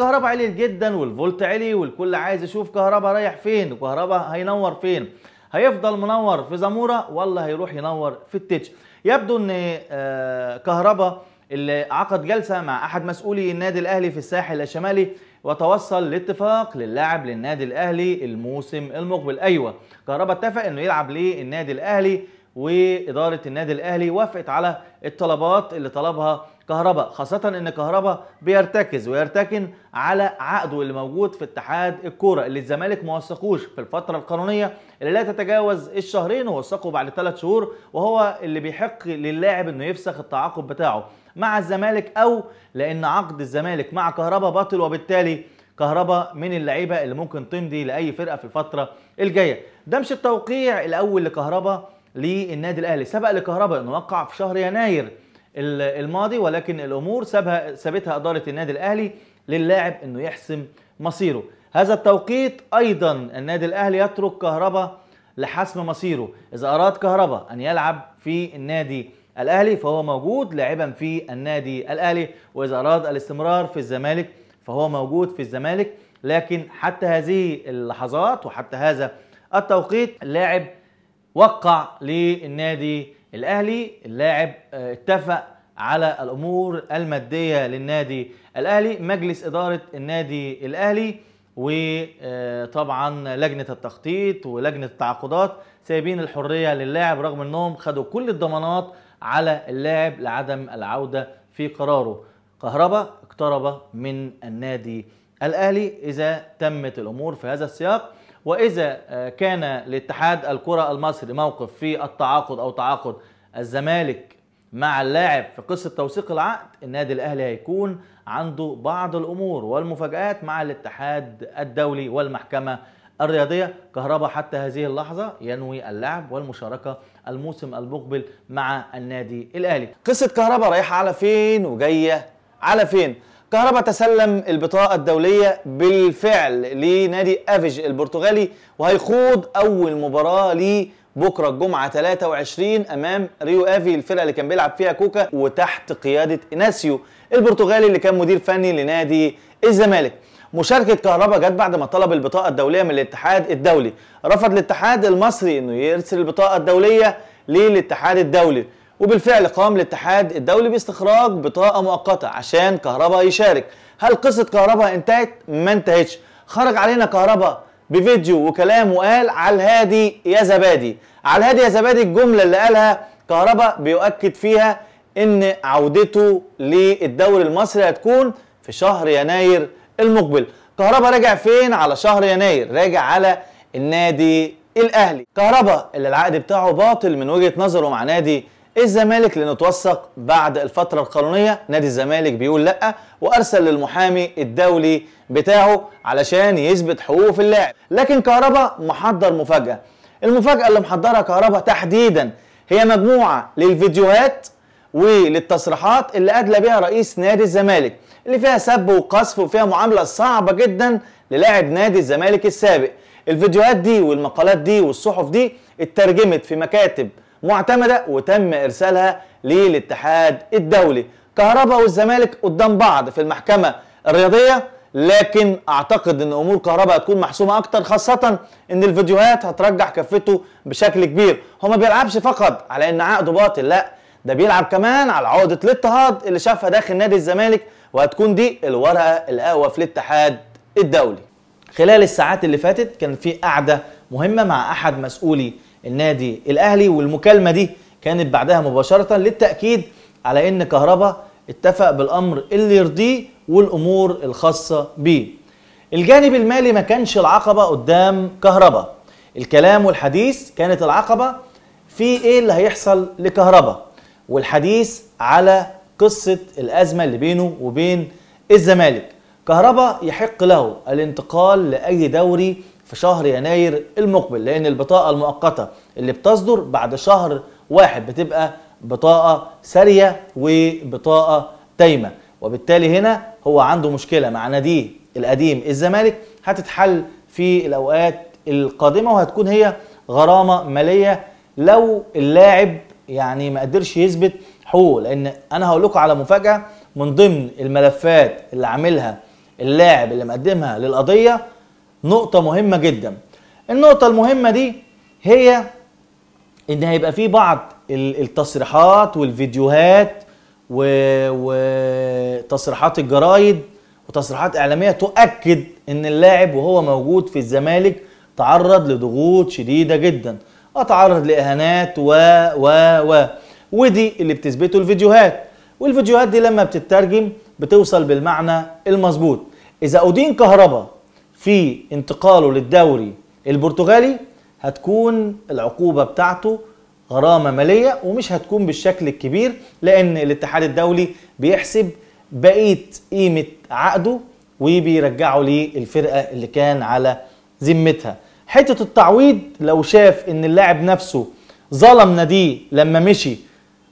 الكهرباء عليت جدا والفولت علي والكل عايز يشوف كهرباء رايح فين وكهرباء هينور فين هيفضل منور في زموره ولا هيروح ينور في التتش يبدو ان آه، كهرباء اللي عقد جلسه مع احد مسؤولي النادي الاهلي في الساحل الشمالي وتوصل لاتفاق للاعب للنادي الاهلي الموسم المقبل ايوه كهرباء اتفق انه يلعب للنادي الاهلي واداره النادي الاهلي وافقت على الطلبات اللي طلبها كهرباء خاصه ان كهرباء بيرتكز ويرتكن على عقده اللي موجود في اتحاد الكوره اللي الزمالك ما وثقوش في الفتره القانونيه اللي لا تتجاوز الشهرين ووثقه بعد ثلاث شهور وهو اللي بيحق للاعب انه يفسخ التعاقد بتاعه مع الزمالك او لان عقد الزمالك مع كهرباء باطل وبالتالي كهربا من اللعيبه اللي ممكن تمضي لاي فرقه في الفتره الجايه ده مش التوقيع الاول لكهربا للنادي الاهلي سبق لكهرباء انه وقع في شهر يناير الماضي ولكن الامور سابها سابتها اداره النادي الاهلي للاعب انه يحسم مصيره هذا التوقيت ايضا النادي الاهلي يترك كهرباء لحسم مصيره اذا اراد كهرباء ان يلعب في النادي الاهلي فهو موجود لاعبا في النادي الاهلي واذا اراد الاستمرار في الزمالك فهو موجود في الزمالك لكن حتى هذه اللحظات وحتى هذا التوقيت اللاعب وقع للنادي الاهلي اللاعب آه، اتفق على الامور الماديه للنادي الاهلي مجلس اداره النادي الاهلي وطبعا آه، لجنه التخطيط ولجنه التعاقدات سايبين الحريه للاعب رغم انهم خدوا كل الضمانات على اللاعب لعدم العوده في قراره كهربا اقترب من النادي الاهلي اذا تمت الامور في هذا السياق واذا آه، كان لاتحاد الكره المصري موقف في التعاقد او تعاقد الزمالك مع اللاعب في قصه توثيق العقد النادي الاهلي هيكون عنده بعض الامور والمفاجات مع الاتحاد الدولي والمحكمه الرياضيه كهربا حتى هذه اللحظه ينوي اللعب والمشاركه الموسم المقبل مع النادي الاهلي قصه كهربا رايحه على فين وجايه على فين كهربا تسلم البطاقة الدولية بالفعل لنادي افيج البرتغالي وهيخوض أول مباراة ليه بكرة الجمعة 23 أمام ريو افي الفرقة اللي كان بيلعب فيها كوكا وتحت قيادة إناسيو البرتغالي اللي كان مدير فني لنادي الزمالك مشاركة كهربا جت بعد ما طلب البطاقة الدولية من الاتحاد الدولي رفض الاتحاد المصري انه يرسل البطاقة الدولية للاتحاد الدولي وبالفعل قام الاتحاد الدولي باستخراج بطاقة مؤقتة عشان كهربا يشارك هل قصة كهربا انتهت؟ ما انتهتش خرج علينا كهربا بفيديو وكلام وقال على الهادي يا زبادي على الهادي يا زبادي الجملة اللي قالها كهربا بيؤكد فيها ان عودته للدوري المصري هتكون في شهر يناير المقبل كهربا راجع فين على شهر يناير راجع على النادي الاهلي كهربا اللي العقد بتاعه باطل من وجهة نظره مع نادي الزمالك لنتوثق بعد الفترة القانونية نادي الزمالك بيقول لأ وأرسل للمحامي الدولي بتاعه علشان يثبت حقوقه في اللاعب لكن كهربا محضر مفاجأة المفاجأة اللي محضرها كهربا تحديدا هي مجموعة للفيديوهات وللتصريحات اللي أدلى بها رئيس نادي الزمالك اللي فيها سب وقصف وفيها معاملة صعبة جدا للاعب نادي الزمالك السابق الفيديوهات دي والمقالات دي والصحف دي اترجمت في مكاتب معتمده وتم ارسالها للاتحاد الدولي كهربا والزمالك قدام بعض في المحكمه الرياضيه لكن اعتقد ان امور كهرباء هتكون محسومه اكتر خاصه ان الفيديوهات هترجح كفته بشكل كبير هو ما بيلعبش فقط على ان عقده باطل لا ده بيلعب كمان على عقده الاضطهاد اللي شافها داخل نادي الزمالك وهتكون دي الورقه الاقوى في الاتحاد الدولي خلال الساعات اللي فاتت كان في قعده مهمه مع احد مسؤولي النادي الاهلي والمكالمه دي كانت بعدها مباشره للتاكيد على ان كهربا اتفق بالامر اللي يرضيه والامور الخاصه بيه. الجانب المالي ما كانش العقبه قدام كهربا. الكلام والحديث كانت العقبه في ايه اللي هيحصل لكهربا والحديث على قصه الازمه اللي بينه وبين الزمالك. كهربا يحق له الانتقال لاي دوري في شهر يناير المقبل لان البطاقه المؤقته اللي بتصدر بعد شهر واحد بتبقى بطاقه ساريه وبطاقه تايمه وبالتالي هنا هو عنده مشكله مع ناديه القديم الزمالك هتتحل في الاوقات القادمه وهتكون هي غرامه ماليه لو اللاعب يعني ما قدرش يثبت حقوقه لان انا هقول لكم على مفاجاه من ضمن الملفات اللي عاملها اللاعب اللي مقدمها للقضيه نقطة مهمة جدا النقطة المهمة دي هي ان هيبقى في بعض التصريحات والفيديوهات وتصريحات الجرايد وتصريحات اعلاميه تؤكد ان اللاعب وهو موجود في الزمالك تعرض لضغوط شديده جدا اتعرض آه، لاهانات و و و ودي اللي بتثبته الفيديوهات والفيديوهات دي لما بتترجم بتوصل بالمعنى المظبوط اذا اودين كهربا في انتقاله للدوري البرتغالي هتكون العقوبة بتاعته غرامة مالية ومش هتكون بالشكل الكبير لأن الاتحاد الدولي بيحسب بقية قيمة عقده وبيرجعه للفرقة اللي كان على ذمتها حتة التعويض لو شاف ان اللاعب نفسه ظلم ناديه لما مشي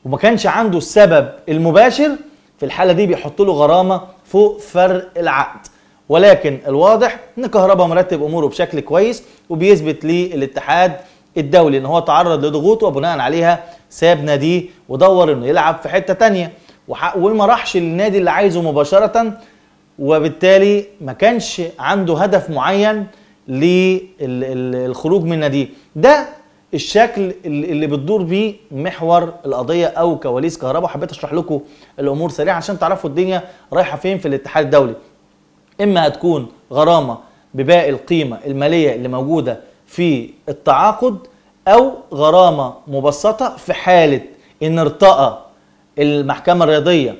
وما كانش عنده السبب المباشر في الحالة دي بيحط له غرامة فوق فرق العقد ولكن الواضح ان كهربا مرتب اموره بشكل كويس وبيثبت للاتحاد الدولي ان هو تعرض لضغوط وبناء عليها ساب ناديه ودور انه يلعب في حته تانية وما راحش للنادي اللي عايزه مباشره وبالتالي ما كانش عنده هدف معين للخروج من ناديه ده الشكل اللي بتدور بيه محور القضيه او كواليس كهرباء حبيت اشرح لكم الامور سريعا عشان تعرفوا الدنيا رايحه فين في الاتحاد الدولي اما هتكون غرامه بباقي القيمه الماليه اللي موجوده في التعاقد او غرامه مبسطه في حاله ان ارتأى المحكمه الرياضيه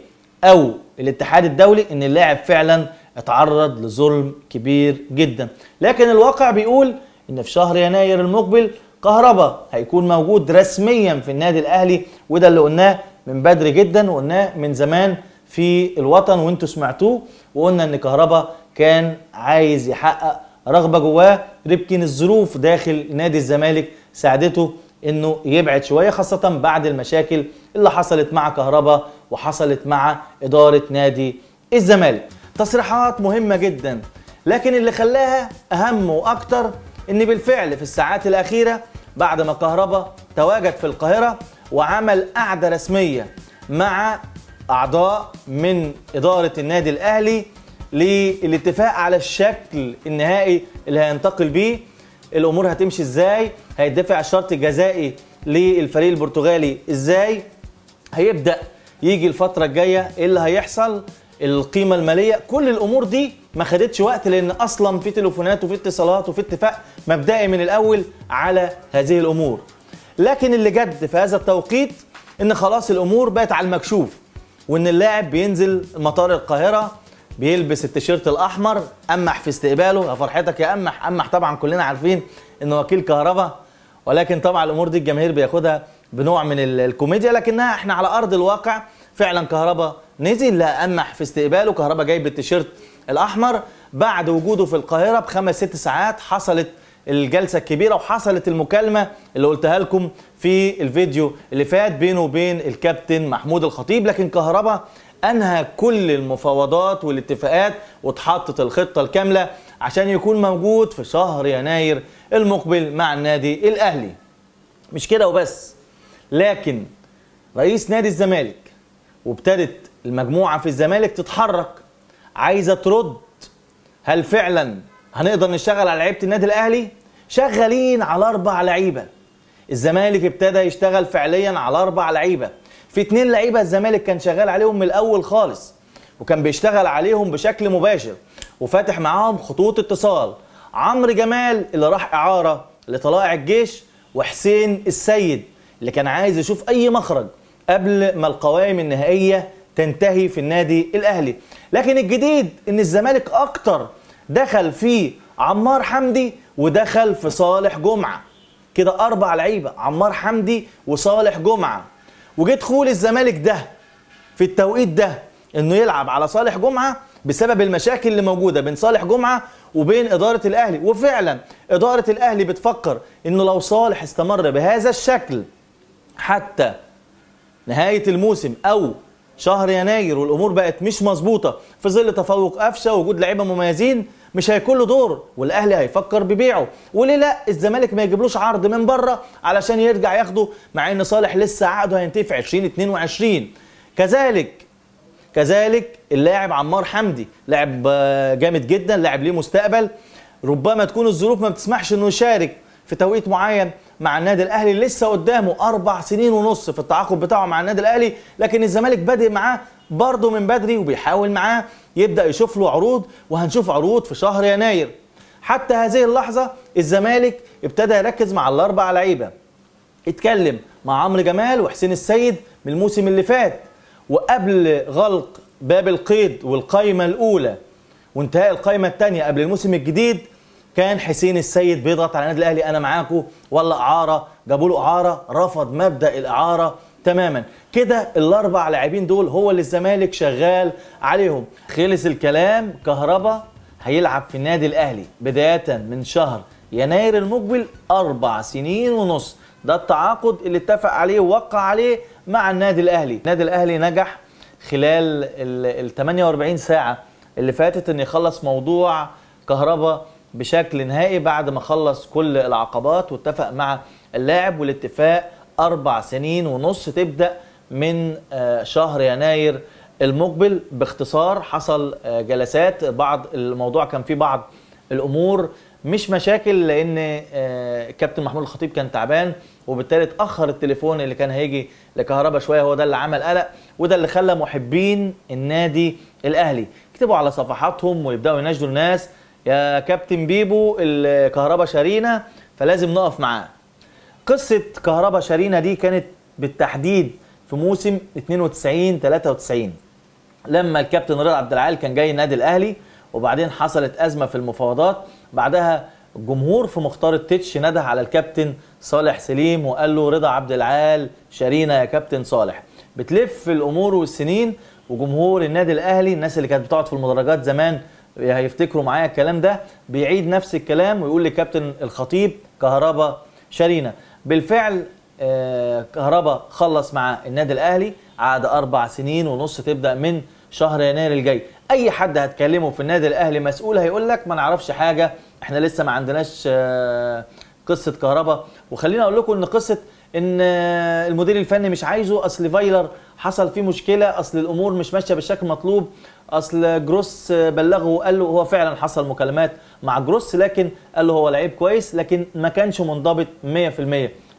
او الاتحاد الدولي ان اللاعب فعلا اتعرض لظلم كبير جدا لكن الواقع بيقول ان في شهر يناير المقبل كهربا هيكون موجود رسميا في النادي الاهلي وده اللي قلناه من بدري جدا وقلناه من زمان في الوطن وانتوا سمعتوه وقلنا ان كهربا كان عايز يحقق رغبه جواه ريبكين الظروف داخل نادي الزمالك ساعدته انه يبعد شويه خاصه بعد المشاكل اللي حصلت مع كهربا وحصلت مع اداره نادي الزمالك تصريحات مهمه جدا لكن اللي خلاها اهم واكتر ان بالفعل في الساعات الاخيره بعد ما كهربا تواجد في القاهره وعمل قعده رسميه مع اعضاء من اداره النادي الاهلي للاتفاق على الشكل النهائي اللي هينتقل بيه الامور هتمشي ازاي هيدفع الشرط الجزائي للفريق البرتغالي ازاي هيبدا يجي الفتره الجايه ايه اللي هيحصل القيمه الماليه كل الامور دي ما خدتش وقت لان اصلا في تليفونات وفي اتصالات وفي اتفاق مبدئي من الاول على هذه الامور لكن اللي جد في هذا التوقيت ان خلاص الامور بقت على المكشوف وان اللاعب بينزل مطار القاهره بيلبس التيشيرت الاحمر امح في استقباله يا فرحتك يا امح امح طبعا كلنا عارفين انه وكيل كهربا ولكن طبعا الامور دي الجماهير بياخدها بنوع من الكوميديا لكنها احنا على ارض الواقع فعلا كهربا نزل لا امح في استقباله كهربا جايب التيشيرت الاحمر بعد وجوده في القاهره بخمس ست ساعات حصلت الجلسه الكبيره وحصلت المكالمه اللي قلتها لكم في الفيديو اللي فات بينه وبين الكابتن محمود الخطيب لكن كهربا انهى كل المفاوضات والاتفاقات واتحطت الخطه الكامله عشان يكون موجود في شهر يناير المقبل مع النادي الاهلي مش كده وبس لكن رئيس نادي الزمالك وابتدت المجموعه في الزمالك تتحرك عايزه ترد هل فعلا هنقدر نشتغل على لعيبه النادي الاهلي شغالين على اربع لعيبه الزمالك ابتدى يشتغل فعليا على اربع لعيبه في اتنين لعيبه الزمالك كان شغال عليهم من الاول خالص وكان بيشتغل عليهم بشكل مباشر وفاتح معاهم خطوط اتصال عمرو جمال اللي راح اعاره لطلائع الجيش وحسين السيد اللي كان عايز يشوف اي مخرج قبل ما القوائم النهائيه تنتهي في النادي الاهلي لكن الجديد ان الزمالك اكتر دخل فيه عمار حمدي ودخل في صالح جمعه كده اربع لعيبه عمار حمدي وصالح جمعه وجه دخول الزمالك ده في التوقيت ده انه يلعب على صالح جمعه بسبب المشاكل اللي موجوده بين صالح جمعه وبين اداره الاهلي وفعلا اداره الاهلي بتفكر انه لو صالح استمر بهذا الشكل حتى نهايه الموسم او شهر يناير والامور بقت مش مظبوطه في ظل تفوق قفشه وجود لعيبه مميزين مش هيكون له دور والاهلي هيفكر ببيعه وليه لا الزمالك ما يجيبلوش عرض من بره علشان يرجع ياخده مع ان صالح لسه عقده هينتهي في 2022 كذلك كذلك اللاعب عمار حمدي لاعب آه، جامد جدا لاعب ليه مستقبل ربما تكون الظروف ما بتسمحش انه يشارك في توقيت معين مع النادي الاهلي لسه قدامه اربع سنين ونص في التعاقد بتاعه مع النادي الاهلي لكن الزمالك بادئ معاه برضه من بدري وبيحاول معاه يبدا يشوف له عروض وهنشوف عروض في شهر يناير حتى هذه اللحظه الزمالك ابتدى يركز مع الاربع لعيبه اتكلم مع عمرو جمال وحسين السيد من الموسم اللي فات وقبل غلق باب القيد والقايمه الاولى وانتهاء القايمه الثانيه قبل الموسم الجديد كان حسين السيد بيضغط على النادي الاهلي انا معاكم ولا اعاره جابوا له اعاره رفض مبدا الاعاره تماما كده الاربع لاعبين دول هو اللي الزمالك شغال عليهم خلص الكلام كهربا هيلعب في النادي الاهلي بدايه من شهر يناير المقبل اربع سنين ونص ده التعاقد اللي اتفق عليه ووقع عليه مع النادي الاهلي النادي الاهلي نجح خلال ال 48 ساعه اللي فاتت ان يخلص موضوع كهربا بشكل نهائي بعد ما خلص كل العقبات واتفق مع اللاعب والاتفاق أربع سنين ونص تبدأ من آه، شهر يناير المقبل باختصار حصل آه، جلسات بعض الموضوع كان فيه بعض الأمور مش مشاكل لأن آه، كابتن محمود الخطيب كان تعبان وبالتالي اتأخر التليفون اللي كان هيجي لكهربا شوية هو ده اللي عمل قلق وده اللي خلى محبين النادي الأهلي يكتبوا على صفحاتهم ويبدأوا يناشدوا الناس يا كابتن بيبو الكهرباء شارينا فلازم نقف معاه قصه كهرباء شارينا دي كانت بالتحديد في موسم 92 93 لما الكابتن رضا عبد العال كان جاي النادي الاهلي وبعدين حصلت ازمه في المفاوضات بعدها الجمهور في مختار التتش نده على الكابتن صالح سليم وقال له رضا عبد العال شارينا يا كابتن صالح بتلف الامور والسنين وجمهور النادي الاهلي الناس اللي كانت بتقعد في المدرجات زمان هيفتكروا معايا الكلام ده بيعيد نفس الكلام ويقول لكابتن الخطيب كهربا شارينا بالفعل آه، كهربا خلص مع النادي الاهلي عاد اربع سنين ونص تبدا من شهر يناير الجاي اي حد هتكلمه في النادي الاهلي مسؤول هيقول لك ما نعرفش حاجه احنا لسه ما عندناش آه، قصه كهربا وخليني اقول لكم ان قصه ان آه، المدير الفني مش عايزه اصل فايلر حصل فيه مشكله اصل الامور مش ماشيه بالشكل المطلوب اصل جروس آه، بلغه وقال له هو فعلا حصل مكالمات مع جروس لكن قال له هو لعيب كويس لكن ما كانش منضبط 100%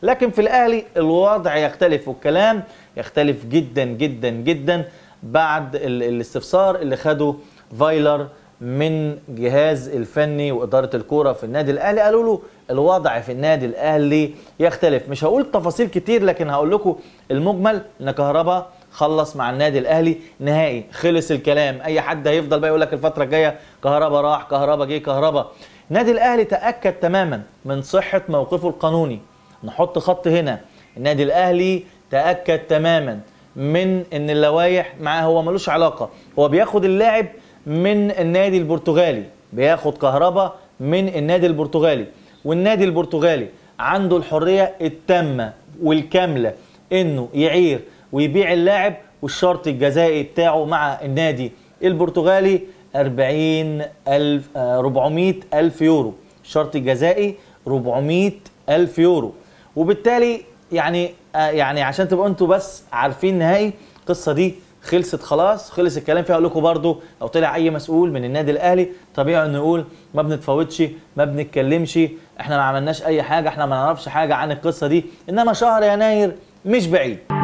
لكن في الاهلي الوضع يختلف والكلام يختلف جدا جدا جدا بعد الاستفسار اللي خده فايلر من جهاز الفني واداره الكوره في النادي الاهلي قالوا له الوضع في النادي الاهلي يختلف مش هقول تفاصيل كتير لكن هقول لكم المجمل ان كهربا خلص مع النادي الاهلي نهائي خلص الكلام اي حد هيفضل بقى يقول لك الفتره الجايه كهربا راح كهربا جه كهربا النادي الاهلي تاكد تماما من صحه موقفه القانوني نحط خط هنا النادي الاهلي تاكد تماما من ان اللوائح معاه هو ملوش علاقه هو بياخد اللاعب من النادي البرتغالي بياخد كهربا من النادي البرتغالي والنادي البرتغالي عنده الحريه التامه والكامله انه يعير ويبيع اللاعب والشرط الجزائي بتاعه مع النادي البرتغالي 40 ألف 400 آه، ألف يورو الشرط الجزائي 400 ألف يورو وبالتالي يعني آه، يعني عشان تبقوا انتوا بس عارفين نهائي القصه دي خلصت خلاص خلص الكلام فيها اقول لكم برضو لو طلع اي مسؤول من النادي الاهلي طبيعي انه يقول ما بنتفاوضش ما بنتكلمش احنا ما عملناش اي حاجه احنا ما نعرفش حاجه عن القصه دي انما شهر يناير مش بعيد